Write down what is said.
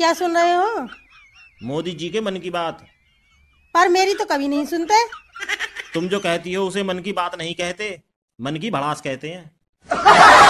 क्या सुन रहे हो मोदी जी के मन की बात पर मेरी तो कभी नहीं सुनते तुम जो कहती हो उसे मन की बात नहीं कहते मन की भड़ास कहते हैं